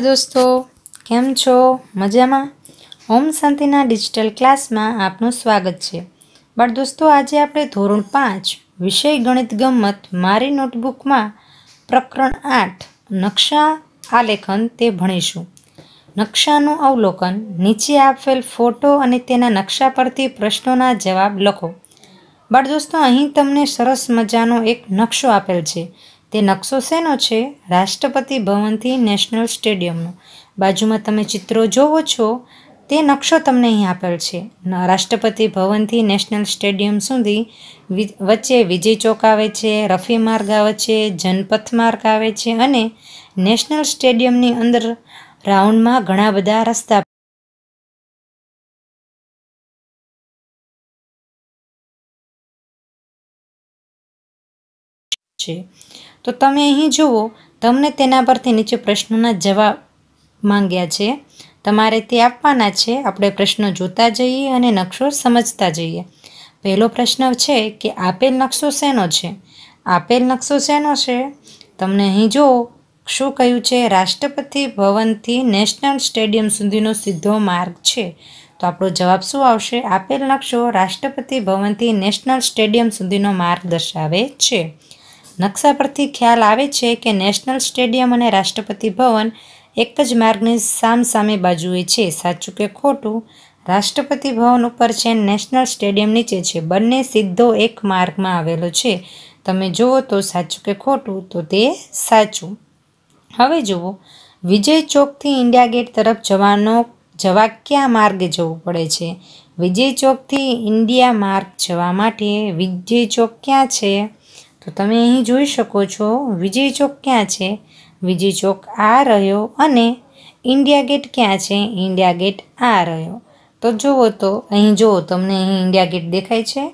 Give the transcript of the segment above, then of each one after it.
નમસ્કાર દોસ્તો કેમ છો મજામાં ઓમ શાંતિના ડિજિટલ ક્લાસમાં આપનું સ્વાગત છે બાળ દોસ્તો આજે આપણે ધોરણ પાંચ વિષય ગણિત ગમત મારી નોટબુકમાં પ્રકરણ આઠ નકશા આલેખન તે ભણીશું નકશાનું અવલોકન નીચે આપેલ ફોટો અને તેના નકશા પરથી પ્રશ્નોના જવાબ લખો બાળ દોસ્તો અહીં તમને સરસ મજાનો એક નકશો આપેલ છે તે નકશો શેનો છે રાષ્ટ્રપતિ ભવનથી નેશનલ સ્ટેડિયમનો બાજુમાં તમે ચિત્રો જોવો છો તે નકશો તમને અહીં આપેલ છે રાષ્ટ્રપતિ ભવનથી નેશનલ સ્ટેડિયમ સુધી વચ્ચે વિજય ચોક આવે છે રફી માર્ગ આવે છે જનપથ માર્ગ આવે છે અને નેશનલ સ્ટેડિયમની અંદર રાઉન્ડમાં ઘણા બધા રસ્તા છે તો તમે અહીં જુઓ તમને તેના પરથી નીચે પ્રશ્નોના જવાબ માંગ્યા છે તમારે તે આપવાના છે આપણે પ્રશ્નો જોતા જઈએ અને નકશો સમજતા જઈએ પહેલો પ્રશ્ન છે કે આપેલ નકશો શેનો છે આપેલ નકશો શેનો છે તમને અહીં જુઓ શું કહ્યું છે રાષ્ટ્રપતિ ભવનથી નેશનલ સ્ટેડિયમ સુધીનો સીધો માર્ગ છે તો આપણો જવાબ શું આવશે આપેલ નકશો રાષ્ટ્રપતિ ભવનથી નેશનલ સ્ટેડિયમ સુધીનો માર્ગ દર્શાવે છે નકશા પરથી ખ્યાલ આવે છે કે નેશનલ સ્ટેડિયમ અને રાષ્ટ્રપતિ ભવન એક જ માર્ગની સામસામે બાજુએ છે સાચું કે ખોટું રાષ્ટ્રપતિ ભવન ઉપર છે નેશનલ સ્ટેડિયમ નીચે છે બંને સીધો એક માર્ગમાં આવેલો છે તમે જુઓ તો સાચું કે ખોટું તો તે સાચું હવે જુઓ વિજય ચોકથી ઇન્ડિયા ગેટ તરફ જવાનો જવા ક્યાં માર્ગે જવું પડે છે વિજય ચોકથી ઇન્ડિયા માર્ગ જવા માટે વિજય ચોક ક્યાં છે તો તમે અહીં જોઈ શકો છો વિજય ચોક ક્યાં છે વિજય ચોક આ રહ્યો અને ઇન્ડિયા ગેટ ક્યાં છે ઇન્ડિયા ગેટ આ રહ્યો તો જુઓ તો અહીં જુઓ તમને અહીં ઇન્ડિયા ગેટ દેખાય છે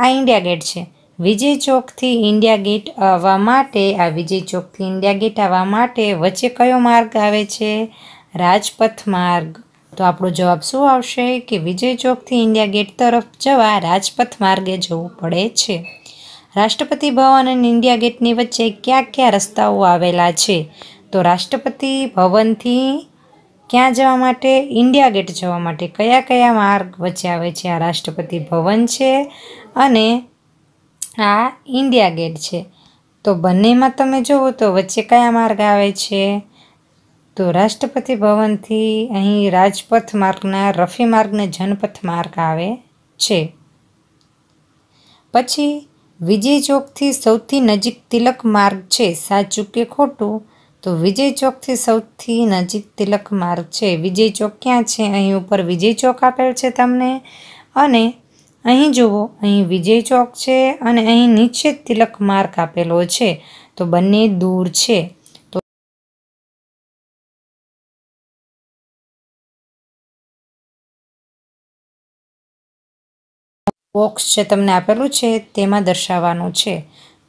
આ ઇન્ડિયા ગેટ છે વિજય ચોકથી ઇન્ડિયા ગેટ આવવા માટે આ વિજય ચોકથી ઇન્ડિયા ગેટ આવવા માટે વચ્ચે કયો માર્ગ આવે છે રાજપથ માર્ગ તો આપણો જવાબ શું આવશે કે વિજય ચોકથી ઇન્ડિયા ગેટ તરફ જવા રાજપથ માર્ગે જવું પડે છે રાષ્ટ્રપતિ ભવન અને ઇન્ડિયા ગેટની વચ્ચે કયા કયા રસ્તાઓ આવેલા છે તો રાષ્ટ્રપતિ ભવનથી ક્યાં જવા માટે ઇન્ડિયા ગેટ જવા માટે કયા કયા માર્ગ વચ્ચે આવે છે આ રાષ્ટ્રપતિ ભવન છે અને આ ઇન્ડિયા ગેટ છે તો બંનેમાં તમે જુઓ તો વચ્ચે કયા માર્ગ આવે છે તો રાષ્ટ્રપતિ ભવનથી અહીં રાજપથ માર્ગના રફી માર્ગને જનપથ માર્ગ આવે છે પછી વિજય ચોકથી સૌથી નજીક તિલક માર્ગ છે સાચું કે ખોટું તો વિજય ચોકથી સૌથી નજીક તિલક માર્ગ છે વિજય ચોક ક્યાં છે અહીં ઉપર વિજય ચોક આપેલ છે તમને અને અહીં જુઓ અહીં વિજય ચોક છે અને અહીં નીચે તિલક માર્ગ આપેલો છે તો બંને દૂર છે બોક્સ જે તમને આપેલું છે તેમાં દર્શાવવાનું છે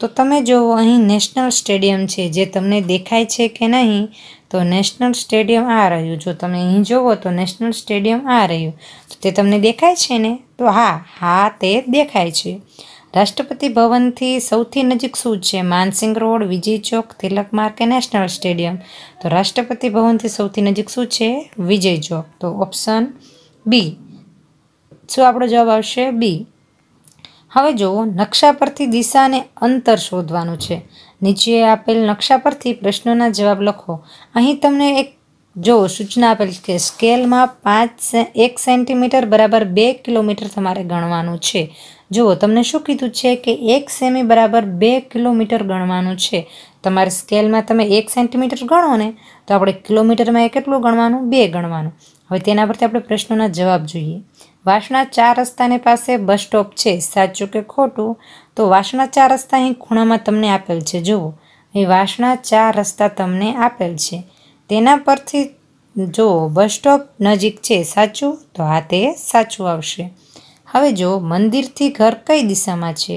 તો તમે જુઓ અહીં નેશનલ સ્ટેડિયમ છે જે તમને દેખાય છે કે નહીં તો નેશનલ સ્ટેડિયમ આ રહ્યું જો તમે અહીં જુઓ તો નેશનલ સ્ટેડિયમ આ રહ્યું તો તે તમને દેખાય છે ને તો હા હા તે દેખાય છે રાષ્ટ્રપતિ ભવનથી સૌથી નજીક શું છે માનસિંગ રોડ વિજય ચોક તિલક માર્ગ નેશનલ સ્ટેડિયમ તો રાષ્ટ્રપતિ ભવનથી સૌથી નજીક શું છે વિજય ચોક તો ઓપ્શન બી શું આપણો જવાબ આવશે બી હવે જુઓ નકશા પરથી દિશા અને અંતર શોધવાનું છે નીચે આપેલ નકશા પરથી પ્રશ્નોના જવાબ લખો અહીં તમને એક જો સૂચના આપેલ કે સ્કેલમાં પાંચ એક સેન્ટીમીટર બરાબર બે કિલોમીટર તમારે ગણવાનું છે જુઓ તમને શું કીધું છે કે એક સેમી બરાબર બે કિલોમીટર ગણવાનું છે તમારે સ્કેલમાં તમે એક સેન્ટીમીટર ગણો ને તો આપણે કિલોમીટરમાં કેટલું ગણવાનું બે ગણવાનું હવે તેના પરથી આપણે પ્રશ્નોના જવાબ જોઈએ વાસણા ચાર રસ્તાની પાસે બસ સ્ટોપ છે સાચું કે ખોટું તો વાસણા ચાર રસ્તા અહીં ખૂણામાં તમને આપેલ છે જુઓ અહીં વાસણા ચાર રસ્તા તમને આપેલ છે તેના પરથી જુઓ બસ સ્ટોપ નજીક છે સાચું તો આ તે સાચું આવશે હવે જો મંદિરથી ઘર કઈ દિશામાં છે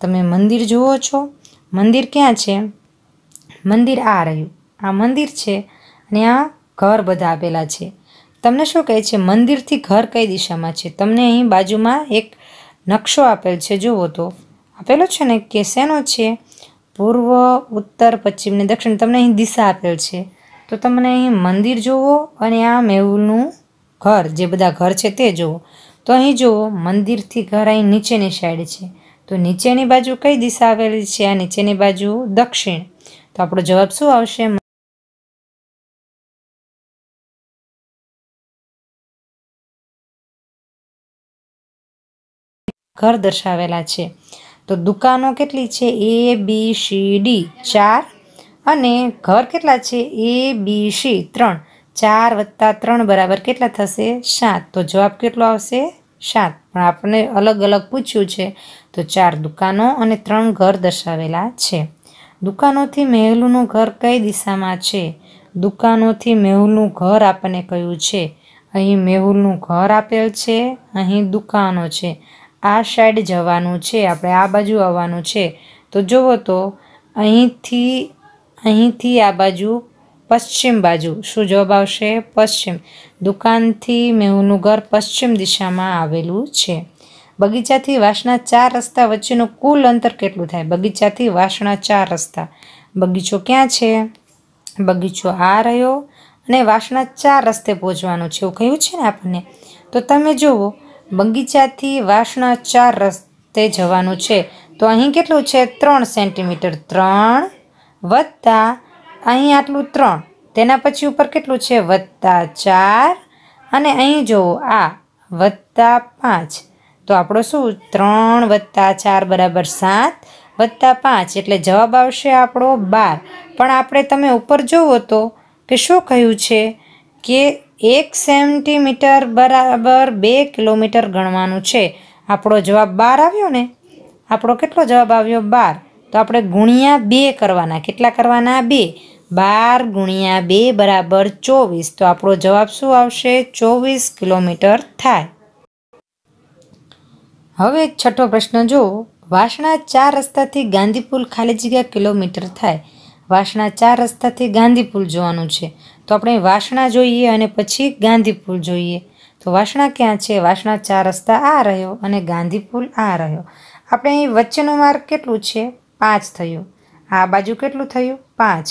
તમે મંદિર જુઓ છો મંદિર ક્યાં છે મંદિર આ રહ્યું આ મંદિર છે અને આ ઘર બધા આપેલા છે તમને શું કહે છે મંદિરથી ઘર કઈ દિશામાં છે તમને અહીં બાજુમાં એક નકશો આપેલ છે જુઓ તો આપેલો છે ને કે શેનો છે પૂર્વ ઉત્તર પશ્ચિમ ને દક્ષિણ તમને અહીં દિશા આપેલ છે તો તમને અહીં મંદિર જુઓ અને આ મેહુલનું ઘર જે બધા ઘર છે તે જુઓ તો અહીં જુઓ મંદિરથી ઘર અહીં નીચેની સાઈડ છે તો નીચેની બાજુ કઈ દિશા આવેલી છે આ નીચેની બાજુ દક્ષિણ તો આપણો જવાબ શું આવશે ઘર દર્શાવેલા છે તો દુકાનો કેટલી છે એ બી સી ડી ચાર અને ઘર કેટલા છે એ બી સી ત્રણ ચાર વત્તા ત્રણ બરાબર કેટલા થશે સાત તો જવાબ કેટલો આવશે સાત પણ આપણે અલગ અલગ પૂછ્યું છે તો ચાર દુકાનો અને ત્રણ ઘર દર્શાવેલા છે દુકાનોથી મહેલનું ઘર કઈ દિશામાં છે દુકાનોથી મેહુલનું ઘર આપણને કયું છે અહીં મેહુલનું ઘર આપેલ છે અહીં દુકાનો છે આ સાઈડ જવાનું છે આપણે આ બાજુ આવવાનું છે તો જુઓ તો અહીંથી અહીંથી આ બાજુ પશ્ચિમ બાજુ શું જવાબ આવશે પશ્ચિમ દુકાનથી મેહુનું ઘર પશ્ચિમ દિશામાં આવેલું છે બગીચાથી વાસણા ચાર રસ્તા વચ્ચેનું કુલ અંતર કેટલું થાય બગીચાથી વાસણા ચાર રસ્તા બગીચો ક્યાં છે બગીચો આ રહ્યો અને વાસણા ચાર રસ્તે પહોંચવાનું છે એવું કહ્યું છે ને આપણને તો તમે જુઓ બગીચાથી વાસના ચાર રસ્તે જવાનું છે તો અહીં કેટલું છે ત્રણ સેન્ટીમીટર ત્રણ વત્તા અહીં આટલું ત્રણ તેના પછી ઉપર કેટલું છે વત્તા ચાર અને અહીં જુઓ આ વત્તા પાંચ તો આપણો શું ત્રણ વત્તા ચાર બરાબર સાત વત્તા પાંચ એટલે જવાબ આવશે આપણો બાર પણ આપણે તમે ઉપર જુઓ તો કે શું કહ્યું છે કે એક સેન્ટીમીટર બરાબર બે કિલોમીટર ગણવાનું છે આપણો જવાબ બાર આવ્યો ને આપણો કેટલો જવાબ આવ્યો બાર તો આપણે ગુણ્યા બે કરવાના કેટલા કરવાના બે બાર ગુણ્યા બે બરાબર ચોવીસ તો આપણો જવાબ શું આવશે ચોવીસ કિલોમીટર થાય હવે છઠ્ઠો પ્રશ્ન જુઓ વાસણા ચાર રસ્તાથી ગાંધીપુલ ખાલી જગ્યા કિલોમીટર થાય વાસણા ચાર રસ્તાથી ગાંધીપુલ જોવાનું છે તો આપણે વાસણા જોઈએ અને પછી ગાંધીપુલ જોઈએ તો વાસણા ક્યાં છે વાસણા ચાર રસ્તા આ રહ્યો અને ગાંધીપુલ આ રહ્યો આપણે અહીં વચ્ચેનો માર્ગ કેટલું છે પાંચ થયું આ બાજુ કેટલું થયું પાંચ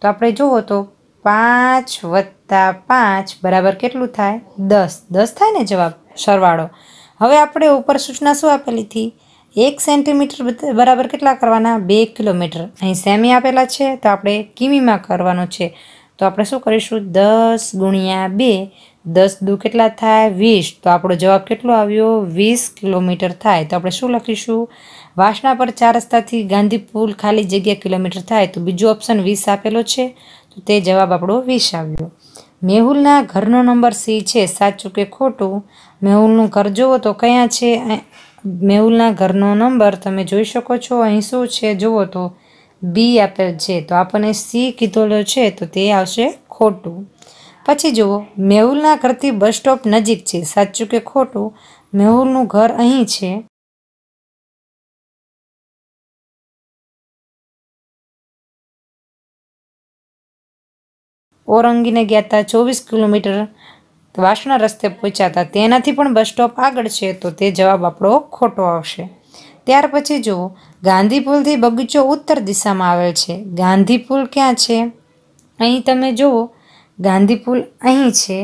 તો આપણે જુઓ તો પાંચ વત્તા પાંચ બરાબર કેટલું થાય દસ દસ થાય ને જવાબ સરવાળો હવે આપણે ઉપર સૂચના શું આપેલી હતી એક સેન્ટીમીટર બરાબર કેટલા કરવાના બે કિલોમીટર અહીં સેમી આપેલા છે તો આપણે કિમીમાં કરવાનો છે તો આપણે શું કરીશું દસ ગુણ્યા બે દસ દુ કેટલા થાય વીસ તો આપણો જવાબ કેટલો આવ્યો વીસ કિલોમીટર થાય તો આપણે શું લખીશું વાસણા પર ચાર રસ્તાથી ગાંધી પુલ ખાલી જગ્યા કિલોમીટર થાય તો બીજો ઓપ્શન વીસ આપેલો છે તો તે જવાબ આપણો વીસ આવ્યો મેહુલના ઘરનો નંબર સી છે સાચું કે ખોટું મેહુલનું ઘર જુઓ તો ક્યાં છે મેહુલના ઘરનો નંબર તમે જોઈ શકો છો અહીં શું છે જુઓ તો બી આપેલ છે તો આપણને સી કીધેલો છે તો તે આવશે ખોટું પછી જુઓ મેહુલના ઘરથી બસ સ્ટોપ નજીક છે સાચું કે ખોટું મેહુલનું ઘર અહીં છે ઓરંગીને ગયા હતા ચોવીસ કિલોમીટર વાસણા રસ્તે પહોંચ્યા હતા તેનાથી પણ બસ સ્ટોપ આગળ છે તો તે જવાબ આપણો ખોટો આવશે ત્યાર પછી જુઓ ગાંધીપુલથી બગીચો ઉત્તર દિશામાં આવેલ છે ગાંધીપુલ ક્યાં છે અહીં તમે જુઓ ગાંધી પુલ અહીં છે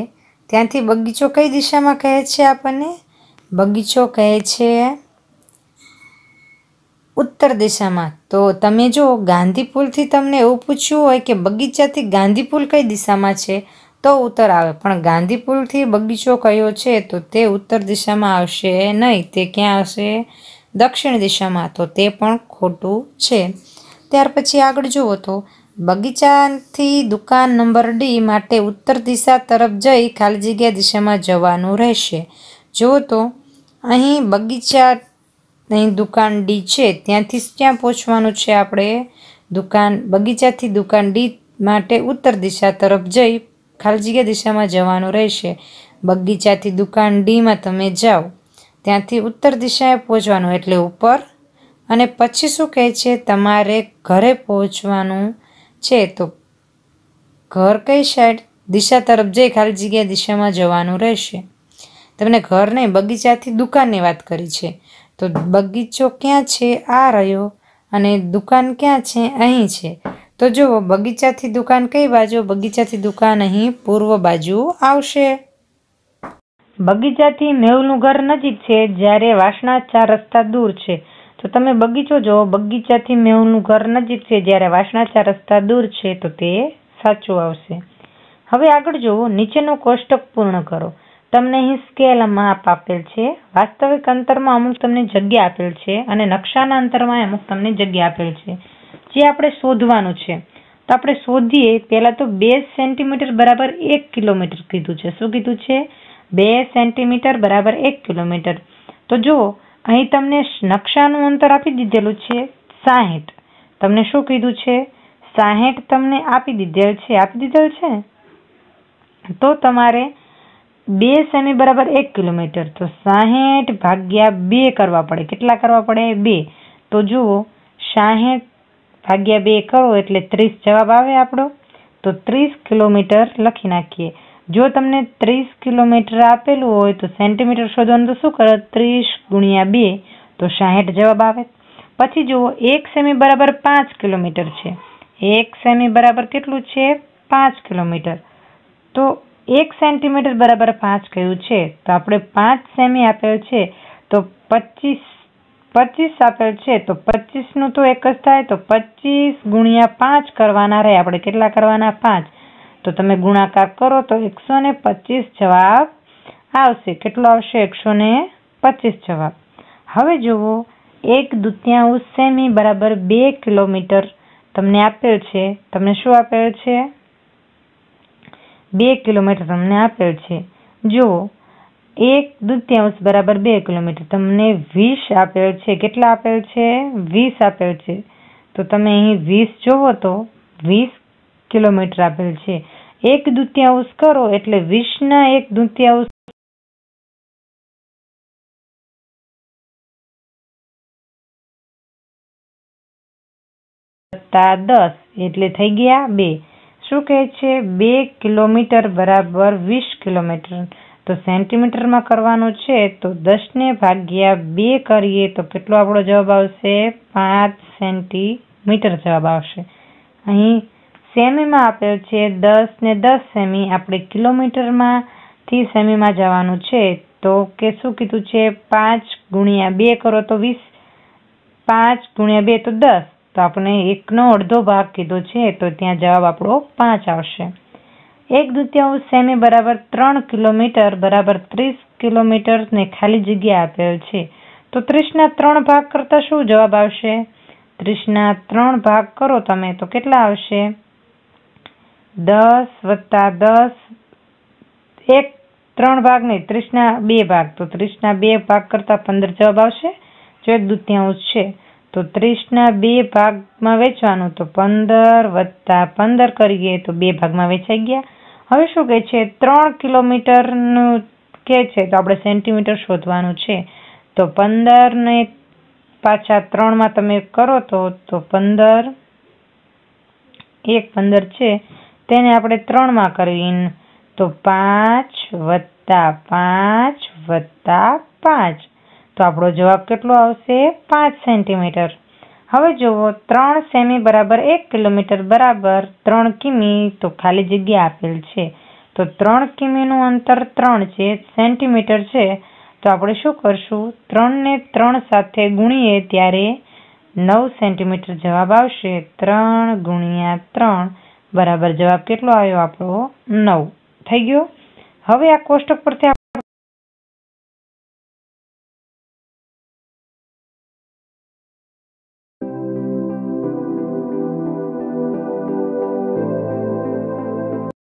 ત્યાંથી બગીચો કઈ દિશામાં કહે છે આપણને બગીચો કહે છે ઉત્તર દિશામાં તો તમે જો ગાંધીપુલથી તમને એવું પૂછ્યું હોય કે બગીચાથી ગાંધી પુલ કઈ દિશામાં છે તો ઉત્તર આવે પણ ગાંધીપુલથી બગીચો કયો છે તો તે ઉત્તર દિશામાં આવશે નહીં તે ક્યાં આવશે દક્ષિણ દિશામાં તો તે પણ ખોટું છે ત્યાર પછી આગળ જુઓ તો બગીચાથી દુકાન નંબર ડી માટે ઉત્તર દિશા તરફ જઈ ખાલી જગ્યા દિશામાં જવાનું રહેશે જુઓ તો અહીં બગીચા અહીં દુકાન ડી છે ત્યાંથી ક્યાં પહોંચવાનું છે આપણે દુકાન બગીચાથી દુકાન ડી માટે ઉત્તર દિશા તરફ જઈ ખાલી જગ્યા દિશામાં જવાનું રહેશે બગીચાથી દુકાન ડીમાં તમે જાઓ ત્યાંથી ઉત્તર દિશાએ પહોંચવાનું એટલે ઉપર અને પછી શું કહે છે તમારે ઘરે પહોંચવાનું છે તો ઘર કઈ સાઈડ દિશા તરફ જઈ ખાલી જગ્યા દિશામાં જવાનું રહેશે તમને ઘર નહીં બગીચાથી દુકાનની વાત કરી છે તો બગીચો ક્યાં છે આ રહ્યો અને દુકાન ક્યાં છે અહીં છે તો જુઓ બગીચાથી દુકાન કઈ બાજુ બગીચાથી દુકાન અહીં પૂર્વ બાજુ આવશે બગીચાથી મેવનું ઘર નજીક છે જ્યારે વાસણા ચાર રસ્તા દૂર છે તો તમે બગીચો જુઓ બગીચાથી મેવનું ઘર નજીક છે જ્યારે વાસણા ચાર રસ્તા દૂર છે તો તે સાચું આવશે હવે આગળ જુઓ નીચેનો કોષ્ટક પૂર્ણ કરો તમને અહીં સ્કેલ માપ આપેલ છે વાસ્તવિક અંતરમાં અમુક તમને જગ્યા આપેલ છે અને નકશાના અંતરમાં અમુક તમને જગ્યા આપેલ છે જે આપણે શોધવાનું છે તો આપણે શોધીએ પહેલાં તો બે સેન્ટીમીટર બરાબર એક કિલોમીટર કીધું છે શું કીધું છે બે સેન્ટીમીટર બરાબર એક કિલોમીટર તો જુઓ અહીં તમને નકશાનું અંતર આપી દીધેલું છે સાહીઠ તમને શું કીધું છે સાહીઠ તમને આપી દીધેલ છે આપી દીધેલ છે તો તમારે બે સેમી બરાબર એક કિલોમીટર તો સાહીઠ ભાગ્યા બે કરવા પડે કેટલા કરવા પડે બે તો જુઓ સાહીઠ ભાગ્યા બે કરો એટલે ત્રીસ જવાબ આવે આપણો તો ત્રીસ કિલોમીટર લખી નાખીએ જો તમને ત્રીસ કિલોમીટર આપેલું હોય તો સેન્ટીમીટર શોધવાનું તો શું કરો ત્રીસ ગુણ્યા બે તો સાહીઠ જવાબ આવે પછી જુઓ એક સેમી બરાબર પાંચ કિલોમીટર છે એક સેમી બરાબર કેટલું છે પાંચ કિલોમીટર તો એક સેન્ટીમીટર બરાબર પાંચ કયું છે તો આપણે પાંચ સેમી આપેલ છે તો પચીસ પચીસ આપેલ છે તો પચીસનું તો એક જ થાય તો પચીસ ગુણ્યા પાંચ કરવાના રહે આપણે કેટલા કરવાના પાંચ તો તમે ગુણાકાર કરો તો એકસો ને પચીસ જવાબ આવશે કેટલો આવશે એકસો ને પચીસ જવાબ હવે જુઓ એક દુત્યાંશ સેમી બરાબર બે કિલોમીટર તમને આપેલ છે તમને શું આપેલ છે બે કિલોમીટર તમને આપેલ છે જુઓ એક દુત્યાંશ બરાબર બે કિલોમીટર તમને વીસ આપેલ છે કેટલા આપેલ છે વીસ આપેલ છે તો તમે અહીં વીસ જુઓ તો વીસ કિલોમીટર આપેલ છે એક દૂત્યાંશ કરો એટલે વીસના એક દૂત્યાંશ દસ એટલે થઈ ગયા બે શું કહે છે બે કિલોમીટર બરાબર વીસ કિલોમીટર તો સેન્ટીમીટરમાં કરવાનું છે તો દસને ભાગ્યા બે કરીએ તો કેટલો આપણો જવાબ આવશે પાંચ સેન્ટીમીટર જવાબ આવશે અહીં સેમીમાં આપેલ છે દસ ને દસ સેમી આપણે કિલોમીટરમાંથી સેમીમાં જવાનું છે તો કે શું કીધું છે પાંચ ગુણ્યા બે કરો તો વીસ પાંચ ગુણ્યા બે તો દસ તો આપણે એકનો અડધો ભાગ કીધો છે તો ત્યાં જવાબ આપણો પાંચ આવશે એક દુત્યાંશ સેમી બરાબર ત્રણ કિલોમીટર બરાબર ત્રીસ કિલોમીટરને ખાલી જગ્યા આપેલ છે તો ત્રીસના ત્રણ ભાગ કરતાં શું જવાબ આવશે ત્રીસના ત્રણ ભાગ કરો તમે તો કેટલા આવશે દસ વત્તા દસ એક ત્રણ ભાગ નહીં ત્રીસના બે ભાગ તો ત્રીસના બે ભાગ કરતાં પંદર જવાબ આવશે જો એક દૂતિયાંશ છે તો ત્રીસના બે ભાગમાં વેચવાનું તો પંદર વત્તા પંદર કરીએ તો બે ભાગમાં વેચાઈ ગયા હવે શું કહે છે ત્રણ કિલોમીટરનું કહે છે તો આપણે સેન્ટીમીટર શોધવાનું છે તો પંદરને પાછા ત્રણમાં તમે કરો તો તો પંદર એક પંદર છે તેને આપણે ત્રણમાં કરવી તો પાંચ વત્તા પાંચ વત્તા પાંચ તો આપણો જવાબ કેટલો આવશે પાંચ સેન્ટીમીટર હવે જુઓ ત્રણ સેમી બરાબર એક કિલોમીટર બરાબર ત્રણ કિમી તો ખાલી જગ્યા આપેલ છે તો ત્રણ કિમીનું અંતર ત્રણ છે સેન્ટીમીટર છે તો આપણે શું કરશું ત્રણને ત્રણ સાથે ગુણીએ ત્યારે નવ સેન્ટીમીટર જવાબ આવશે ત્રણ ગુણ્યા ત્રણ બરાબર જવાબ કેટલો આવ્યો આપણો નવ થઈ ગયો હવે આ કોષ્ટક પરથી